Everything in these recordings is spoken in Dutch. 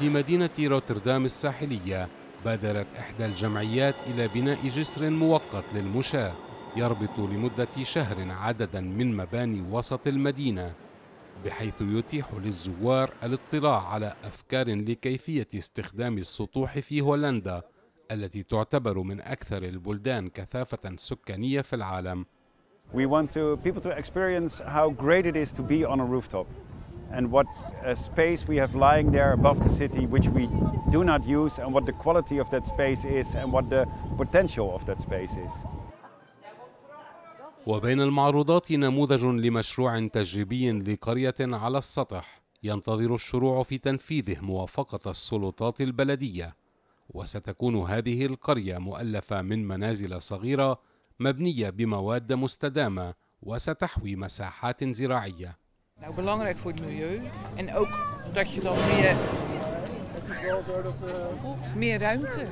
في مدينة روتردام الساحلية بادرت إحدى الجمعيات إلى بناء جسر مؤقت للمشاة يربط لمدة شهر عددا من مباني وسط المدينة بحيث يتيح للزوار الاطلاع على أفكار لكيفية استخدام السطوح في هولندا التي تعتبر من أكثر البلدان كثافة سكانية في العالم. We want to, people to experience how great it is to be on a rooftop. and what uh, space we have lying there above the city, which we do not use, and what the quality of that space is, and what the potential of that space is. وبين المعروضات نموذج لمشروع تجريبي لقرية على السطح ينتظر الشروع في تنفيذه موافقة السلطات البلدية وستكون هذه القرية مؤلفة من منازل صغيرة مبنية بمواد مستدامة وستحوي مساحات زراعية Nou, belangrijk voor het milieu. En ook dat je dan meer, meer ruimte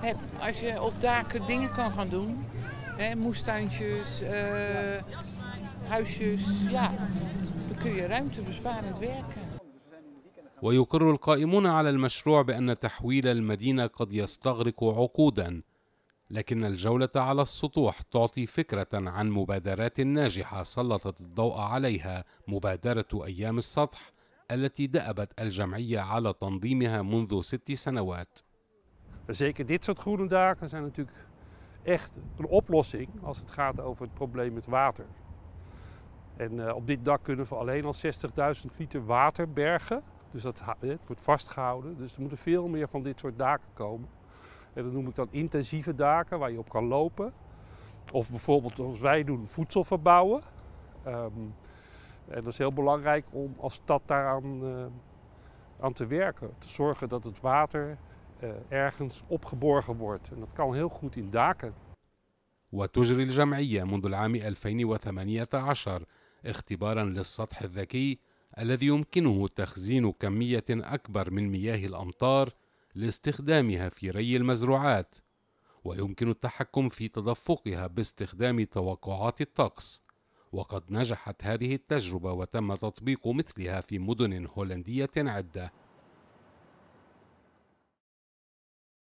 hebt. Als je op daken dingen kan gaan doen. Hè, moestuintjes, eh, huisjes. Ja, dan kun je ruimtebesparend werken. ويقر القائمون على المشروع بأن تحويل المدينة قد يستغرق عقوداً لكن الجولة على السطوح تعطي فكرة عن مبادرات ناجحة سلطت الضوء عليها مبادرة أيام السطح التي دأبت الجمعية على تنظيمها منذ ست سنوات. Zeker dit soort groene daken zijn natuurlijk echt een oplossing als het gaat over het probleem met water. En eh, op dit dak kunnen we alleen al 60.000 liter water bergen. Dus dat, het wordt vastgehouden. Dus er moeten veel meer van dit soort daken komen. En dat noem ik dan intensieve daken waar je op kan lopen. Of bijvoorbeeld, zoals wij doen, voedsel verbouwen. Um, en dat is heel belangrijk om als stad daaraan uh, aan te werken. Te zorgen dat het water uh, ergens opgeborgen wordt. En dat kan heel goed in daken. وتجري الجمعية منذ العام 2018 اختبارا للسطح الذكي الذي يمكنه تخزين كمية أكبر من مياه الأمطار لاستخدامها في ري المزروعات ويمكن التحكم في تدفقها باستخدام توقعات الطقس وقد نجحت هذه التجربة وتم تطبيق مثلها في مدن هولندية عدة